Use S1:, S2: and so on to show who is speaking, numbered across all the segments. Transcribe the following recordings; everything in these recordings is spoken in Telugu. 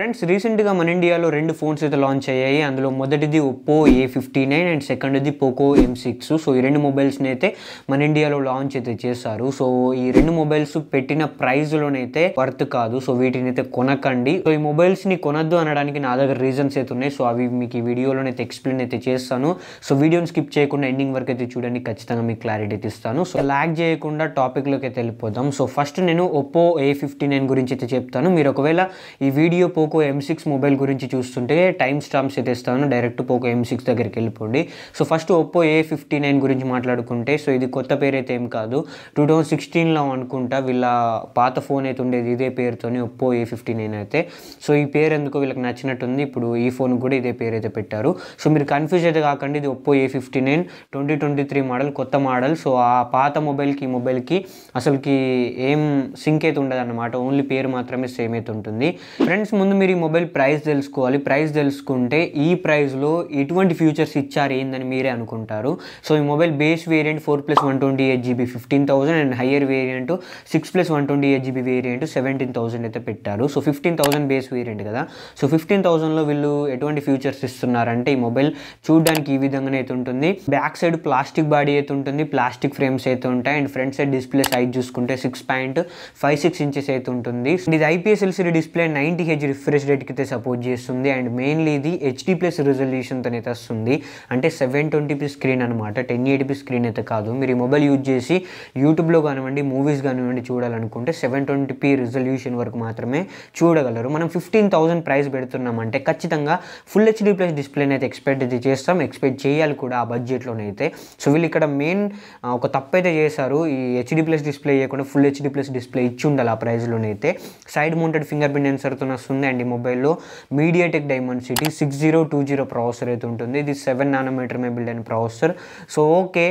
S1: ఫ్రెండ్స్ రీసెంట్గా మన ఇండియాలో రెండు ఫోన్స్ అయితే లాంచ్ అయ్యాయి అందులో మొదటిది Oppo A fifty nine and సెకండ్ది పోకో ఎం సిక్స్ సో ఈ రెండు మొబైల్స్ని అయితే మన ఇండియాలో లాంచ్ అయితే చేశారు సో ఈ రెండు మొబైల్స్ పెట్టిన ప్రైజ్లోనైతే వర్త్ కాదు సో వీటిని అయితే కొనకండి సో ఈ మొబైల్స్ని కొనద్దు అనడానికి నా దగ్గర రీజన్స్ అయితే ఉన్నాయి సో అవి మీకు ఈ వీడియోలోనైతే ఎక్స్ప్లెయిన్ అయితే చేస్తాను సో వీడియోని స్కిప్ చేయకుండా ఎండింగ్ వరకు అయితే చూడండి ఖచ్చితంగా మీకు క్లారిటీ అయితే ఇస్తాను సో ల్యాక్ చేయకుండా టాపిక్లోకి అయితే వెళ్ళిపోదాం సో ఫస్ట్ నేను ఒప్పో ఏ ఫిఫ్టీ నైన్ గురించి అయితే చెప్తాను మీరు ఒకవేళ ఈ వీడియో పో పోకో ఎం సిక్స్ మొబైల్ గురించి చూస్తుంటే టైం స్టాంప్స్ అయితే ఇస్తాను డైరెక్ట్ పోకో ఎం సిక్స్ దగ్గరికి వెళ్ళిపోండి so first Oppo A fifty nine గురించి మాట్లాడుకుంటే సో ఇది కొత్త పేరు అయితే ఏం కాదు టూ థౌజండ్ సిక్స్టీన్లో అనుకుంటా వీళ్ళ పాత ఫోన్ అయితే ఉండేది ఇదే పేరుతోనే ఒప్పో ఏ ఫిఫ్టీ నైన్ అయితే సో ఈ పేరు ఎందుకు వీళ్ళకి నచ్చినట్టుంది ఇప్పుడు ఈ ఫోన్ కూడా ఇదే పేరు అయితే పెట్టారు సో మీరు కన్ఫ్యూజ్ అయితే కాకండి ఇది Oppo A fifty nine twenty twenty three model కొత్త మోడల్ సో ఆ పాత మొబైల్కి ఈ మొబైల్కి అసలుకి ఏం సింక్ అయితే ఉండదు అనమాట ఓన్లీ పేరు మాత్రమే సేమ్ అయితే ఉంటుంది ఫ్రెండ్స్ ముందు మీరు ఈ మొబైల్ ప్రైస్ తెలుసుకోవాలి ప్రైస్ తెలుసుకుంటే ఈ ప్రైస్లో ఎటువంటి ఫ్యూచర్స్ ఇచ్చారు ఏందని మీరే అనుకుంటారు సో ఈ mobile base variant four plus one twenty eight GB fifteen thousand and higher variant six plus one twenty eight GB variant seventeen thousand అయితే పెట్టారు so fifteen thousand base variant కదా సో ఫిఫ్టీన్ థౌసండ్లో వీళ్ళు ఎటువంటి ఫ్యూచర్స్ ఇస్తున్నారంటే ఈ మొబైల్ చూడడానికి ఈ విధంగా అయితే ఉంటుంది బ్యాక్ సైడ్ ప్లాస్టిక్ బాడీ అయితే ఉంటుంది ప్లాస్టిక్ ఫ్రేమ్స్ అయితే ఉంటాయి and front side display size చూసుకుంటే six point five six inches అయితే ఉంటుంది ఇది IPS LCD display ninety H refresh రేట్కి అయితే సపోర్ట్ చేస్తుంది అండ్ మెయిన్లీ ఇది హెచ్డి ప్లస్ రిజల్యూషన్తో అయితే వస్తుంది అంటే సెవెన్ ట్వంటీపీ స్క్రీన్ అనమాట టెన్ ఎయిటీపీ స్క్రీన్ అయితే కాదు మీరు ఈ మొబైల్ యూజ్ చేసి యూట్యూబ్లో కానివ్వండి మూవీస్ కానివ్వండి చూడాలనుకుంటే సెవెన్ ట్వంటీపీ రిజల్యూషన్ వరకు మాత్రమే చూడగలరు మనం ఫిఫ్టీన్ థౌసండ్ ప్రైస్ పెడుతున్నామంటే ఖచ్చితంగా ఫుల్ హెచ్డి ప్లస్ డిస్ప్లేని అయితే ఎక్స్పెక్ట్ అయితే చేస్తాం ఎక్స్పెక్ట్ చేయాలి కూడా ఆ బడ్జెట్లోనైతే అయితే సో వీళ్ళు ఇక్కడ మెయిన్ ఒక తప్పు అయితే చేశారు ఈ హెచ్డీ ప్లస్ డిస్ప్లే చేయకుండా ఫుల్ హెచ్డి ప్లస్ డిస్ప్లే ఇచ్చి ఉండాలి ఆ ప్రైస్లోనైతే సైడ్ మౌంటెడ్ ఫింగర్ ప్రింట్ సెన్సర్తో వస్తుంది వస్తాయండి మొబైల్లో MediaTek Dimensity six zero two zero processor అయితే ఉంటుంది ఇది సెవెన్ నానోమీటర్ మే బిల్డ్ అయిన ప్రాసెసర్ సో ఓకే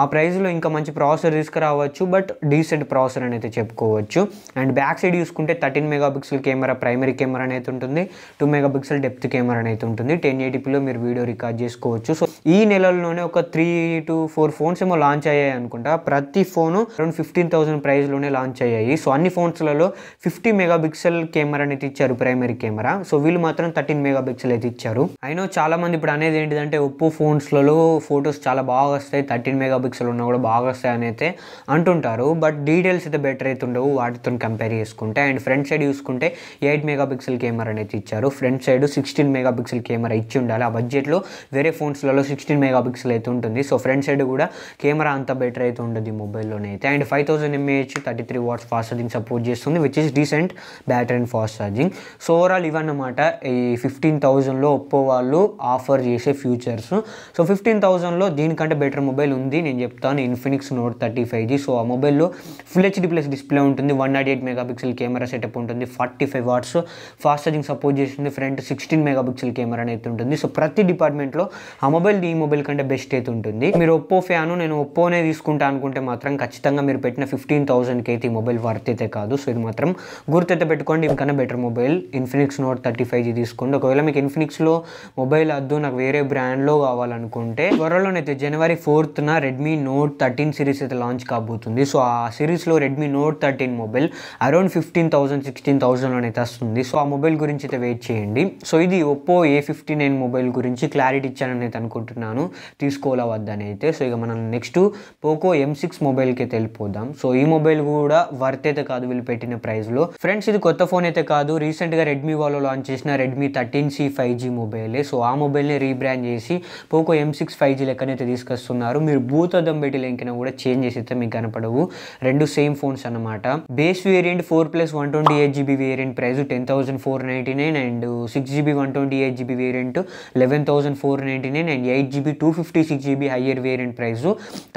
S1: ఆ ప్రైస్లో ఇంకా మంచి ప్రాసెసర్ తీసుకురావచ్చు బట్ డీసెంట్ ప్రాసెసర్ అని అయితే చెప్పుకోవచ్చు అండ్ బ్యాక్ సైడ్ చూసుకుంటే thirteen megapixel camera primary camera అనేది ఉంటుంది టూ మెగాపిక్సెల్ డెప్త్ కెమెరా అనేది ఉంటుంది టెన్ ఎయిటీపీలో మీరు వీడియో రికార్డ్ చేసుకోవచ్చు సో ఈ నెలల్లోనే ఒక త్రీ టు ఫోర్ ఫోన్స్ ఏమో లాంచ్ అయ్యాయి అనుకుంటా ప్రతి ఫోను అరౌండ్ ఫిఫ్టీన్ థౌసండ్ ప్రైస్లోనే లాంచ్ అయ్యాయి సో అన్ని ఫోన్స్లలో ఫిఫ్టీ మెగాపిక్సెల్ కెమెరా అనేది ఇచ్చారు ప్రైమరీ కెమెరా సో వీళ్ళు మాత్రం థర్టీన్ మెగాపిక్సెల్ అయితే ఇచ్చారు అయినా మంది ఇప్పుడు అనేది ఏంటిదంటే ఒప్పో ఫోన్స్లలో ఫొటోస్ చాలా బాగా వస్తాయి థర్టీన్ మెగా మెగాపిక్సెల్ ఉన్నా కూడా బాగా వస్తాయని అయితే అంటుంటారు బట్ డీటెయిల్స్ అయితే బెటర్ అయితే ఉండవు వాటితో కంపేర్ చేసుకుంటే అండ్ ఫ్రంట్ సైడ్ చూసుకుంటే ఎయిట్ మెగాపిక్సెల్ కెమెరా అనేది ఇచ్చారు front side sixteen megapixel camera ఇచ్చి ఉండాలి ఆ బడ్జెట్లో వేరే ఫోన్స్లలో సిక్స్టీన్ మెగాపిక్సెల్ అయితే ఉంటుంది సో ఫ్రంట్ సైడ్ కూడా కెమెరా అంత బెటర్ అయితే ఈ మొబైల్లోనే అయితే and five thousand mAh thirty three watts fast charging support చేస్తుంది which is decent battery and fast charging so overall ఇవన్నమాట ఈ ఫిఫ్టీన్ థౌజండ్లో ఒప్పో వాళ్ళు ఆఫర్ చేసే ఫ్యూచర్స్ సో ఫిఫ్టీన్ థౌసండ్లో దీనికంటే బెటర్ మొబైల్ ఉంది నేను నేను చెప్తాను Infinix Note thirty five G so ఆ మొబైల్లో ఫుల్ హెచ్డీ ప్లస్ డిస్ప్లే ఉంటుంది one nought eight megapixel camera setup ఉంటుంది forty five watts fast charging support చేస్తుంది ఫ్రంట్ సిక్స్టీన్ మెగాపిక్సెల్ కెమెరా అయితే ఉంటుంది సో ప్రతి డిపార్ట్మెంట్లో ఆ మొబైల్ ఈ మొబైల్ కంటే బెస్ట్ అయితే ఉంటుంది మీరు ఒప్పో ఫ్యాను నేను ఒప్పోనే తీసుకుంటా అనుకుంటే మాత్రం ఖచ్చితంగా మీరు పెట్టిన ఫిఫ్టీన్ థౌసండ్కి అయితే ఈ మొబైల్ వర్త్ అయితే కాదు సో ఇది మాత్రం గుర్తైతే పెట్టుకోండి ఇంకన్నా better mobile Infinix Note thirty five G తీసుకోండి ఒకవేళ మీకు ఇన్ఫినిక్స్లో మొబైల్ అద్దు నాకు వేరే బ్రాండ్లో కావాలనుకుంటే త్వరలోనైతే జనవరి ఫోర్త్న red Redmi Note thirteen series అయితే లాంచ్ కాబోతుంది సో ఆ సిరీస్లో Redmi Note thirteen mobile around fifteen thousand sixteen థౌసండ్లో అయితే వస్తుంది సో ఆ మొబైల్ గురించి అయితే వెయిట్ చేయండి సో ఇది Oppo A fifty nine mobile గురించి క్లారిటీ ఇచ్చానని అయితే అనుకుంటున్నాను తీసుకోవాలా అయితే సో ఇక మనం నెక్స్ట్ పోకో ఎం సిక్స్ మొబైల్కి అయితే వెళ్ళిపోదాం సో ఈ మొబైల్ కూడా వర్త్ అయితే కాదు వీళ్ళు పెట్టిన ప్రైస్లో ఫ్రెండ్స్ ఇది కొత్త ఫోన్ అయితే కాదు రీసెంట్గా రెడ్మీ వాళ్ళు లాంచ్ చేసిన Redmi thirteen C five G మొబైలే సో ఆ మొబైల్ని రీబ్రాండ్ చేసి Poco M six five G లెక్కనైతే తీసుకొస్తున్నారు మీరు బూ భూతద్దం బెటిలింకిన కూడా చేంజ్ చేసిస్తే మీకు కనపడవు రెండు సేమ్ ఫోన్స్ అనమాట base variant four plus one twenty eight GB variant price ten thousand four ninety nine and six GB one twenty eight GB variant eleven thousand four ninety nine and eight GB two fifty six GB higher variant price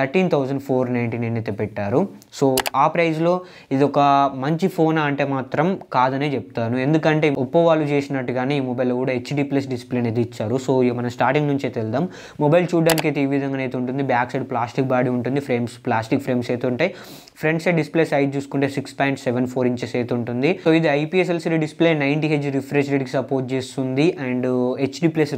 S1: thirteen thousand four ninety nine అయితే పెట్టారు సో ఆ ప్రైస్లో ఇది ఒక మంచి ఫోన్ అంటే మాత్రం కాదనే చెప్తాను ఎందుకంటే ఒప్పో వాళ్ళు చేసినట్టుగానే ఈ మొబైల్ కూడా హెచ్డి ప్లస్ డిస్ప్లే అనేది ఇచ్చారు సో మనం స్టార్టింగ్ నుంచి అయితే వెళ్దాం మొబైల్ చూడడానికి అయితే ఈ విధంగా అయితే ఉంటుంది బ్యాక్ సైడ్ ప్లాస్టిక్ బాడీ ఉంటుంది ఫ్రేమ్స్ ప్లాస్టిక్ ఫ్రేమ్స్ అయితే ఉంటాయి ఫ్రంట్ సైడ్ డిస్ప్లే సైజ్ చూసుకుంటే six point seven four inches అయితే ఉంటుంది సో ఇది IPS display ninety H refresh రేట్కి సపోర్ట్ చేస్తుంది అండ్ హెచ్డి ప్లస్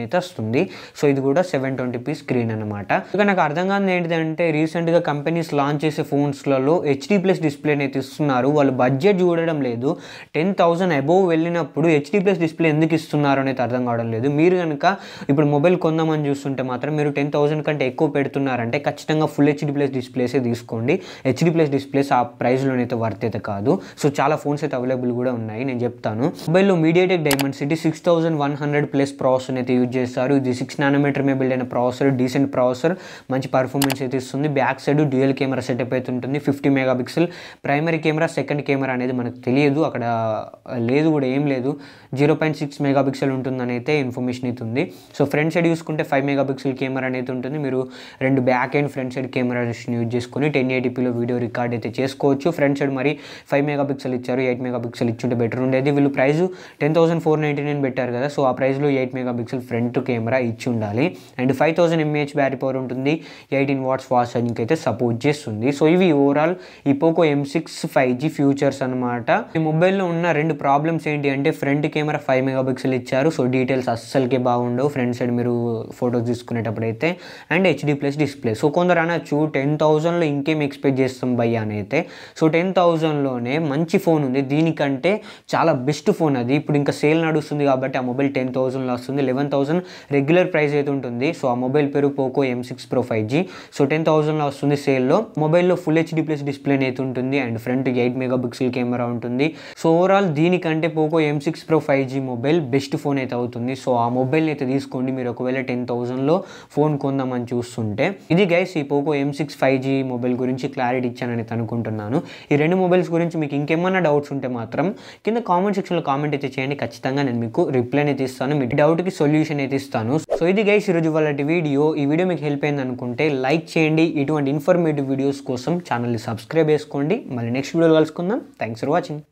S1: అయితే వస్తుంది సో ఇది కూడా సెవెన్ ట్వంటీ పీ స్క్రీన్ అనమాట ఇక నాకు అర్థం కాదు ఏంటిదంటే రీసెంట్గా కంపెనీస్ లాంచ్ చేసే ఫోన్స్లలో హెచ్డి ప్లస్ డిస్ప్లేని అయితే ఇస్తున్నారు వాళ్ళు బడ్జెట్ చూడడం లేదు టెన్ థౌసండ్ అబోవ్ వెళ్ళినప్పుడు హెచ్డి ప్లస్ డిస్ప్లే ఎందుకు ఇస్తున్నారు అనేది అర్థం కావడం లేదు మీరు కనుక ఇప్పుడు మొబైల్ కొందామని చూస్తుంటే మాత్రం మీరు టెన్ థౌసండ్ కంటే ఎక్కువ పెడుతుంది పెడుతున్నారంటే ఖచ్చితంగా ఫుల్ హెచ్డి ప్లస్ డిస్ప్లేసే తీసుకోండి హెచ్డి ప్లస్ డిస్ప్లేస్ ఆ ప్రైస్లోనైతే వర్త్ అయితే కాదు సో చాలా ఫోన్స్ అయితే అవైలబుల్ కూడా ఉన్నాయి నేను చెప్తాను మొబైల్లో MediaTek Dimensity six thousand one hundred plus processor అయితే యూజ్ చేస్తారు ఇది సిక్స్ నానోమీటర్ మీద బిల్డ్ అయిన ప్రాసెసర్ డీసెంట్ ప్రాసెసర్ మంచి పర్ఫార్మెన్స్ అయితే ఇస్తుంది back side dual camera setup అయితే ఉంటుంది fifty megapixel primary camera second camera అనేది మనకు తెలియదు అక్కడ లేదు కూడా ఏం లేదు zero point six megapixel ఉంటుందని అయితే ఇన్ఫర్మేషన్ అయితే ఉంది సో ఫ్రంట్ సైడ్ చూసుకుంటే ఫైవ్ మెగా పిక్సెల్ కెమెరా అనేది ఉంటుంది మీరు రెండు బ్యాక్ అండ్ ఫ్రంట్ సైడ్ కెమెరాస్ని యూజ్ చేసుకొని టెన్ ఎయిటీపీలో వీడియో రికార్డ్ అయితే చేసుకోవచ్చు ఫ్రంట్ సైడ్ మరి ఫైవ్ మెగా పిక్సెల్ ఇచ్చారు ఎయిట్ మెగా పిక్సెల్ ఇచ్చుంటే బెటర్ ఉండేది వీళ్ళు price ten thousand four ninety nine పెట్టారు కదా సో ఆ ప్రైస్లో eight mega megapixel front camera ఇచ్చి ఉండాలి and five thousand mAh battery power ఉంటుంది ఎయిటీన్ వాట్స్ ఫాస్ట్ చార్జింగ్ అయితే సపోర్ట్ చేస్తుంది సో ఇవి ఓవరాల్ ఈ Poco M six five G features అనమాట ఈ మొబైల్లో ఉన్న రెండు ప్రాబ్లమ్స్ ఏంటి అంటే front camera five megapixel ఇచ్చారు సో డీటెయిల్స్ అస్సలకే బాగుండవు ఫ్రంట్ సైడ్ మీరు ఫోటోస్ తీసుకునేటప్పుడు అయితే and HD plus touch display so కొందరు అనొచ్చు టెన్ థౌజండ్లో ఇంకేం ఎక్స్పెక్ట్ చేస్తాం భయ్య అని అయితే సో టెన్ థౌజండ్లోనే మంచి ఫోన్ ఉంది దీనికంటే చాలా బెస్ట్ ఫోన్ అది ఇప్పుడు ఇంకా సేల్ నడుస్తుంది కాబట్టి ఆ మొబైల్ టెన్ థౌజండ్లో వస్తుంది లెవెన్ థౌజండ్ రెగ్యులర్ ప్రైస్ అయితే ఉంటుంది సో ఆ మొబైల్ పేరు Poco M six pro five G so ten థౌజండ్లో వస్తుంది సేల్లో మొబైల్లో ఫుల్ హెచ్డి ప్లస్ డిస్ప్లే అయితే ఉంటుంది and front eight mega pixel camera ఉంటుంది సో ఓవరాల్ దీనికంటే Poco M six pro five G mobile best phone అయితే అవుతుంది సో ఆ మొబైల్ని అయితే తీసుకోండి మీరు ఒకవేళ టెన్ థౌజండ్లో ఫోన్ కొందామని చూస్తుంటే అంటే ఇది గైస్ ఈ Poco M six five G mobile గురించి క్లారిటీ ఇచ్చానని అనుకుంటున్నాను ఈ రెండు మొబైల్స్ గురించి మీకు ఇంకేమన్నా డౌట్స్ ఉంటే మాత్రం కింద కామెంట్ సెక్షన్లో కామెంట్ అయితే చేయండి ఖచ్చితంగా నేను మీకు రిప్లై అయితే ఇస్తాను మీ డౌట్కి సొల్యూషన్ అయితే ఇస్తాను సో ఇది గైస్ ఈరోజు వాళ్ళ వీడియో ఈ వీడియో మీకు హెల్ప్ అయింది అనుకుంటే లైక్ చేయండి ఇటువంటి ఇన్ఫర్మేటివ్ వీడియోస్ కోసం ఛానల్ని సబ్స్క్రైబ్ చేసుకోండి మళ్ళీ నెక్స్ట్ వీడియోలో కలుసుకుందాం థ్యాంక్స్ ఫర్ వాచింగ్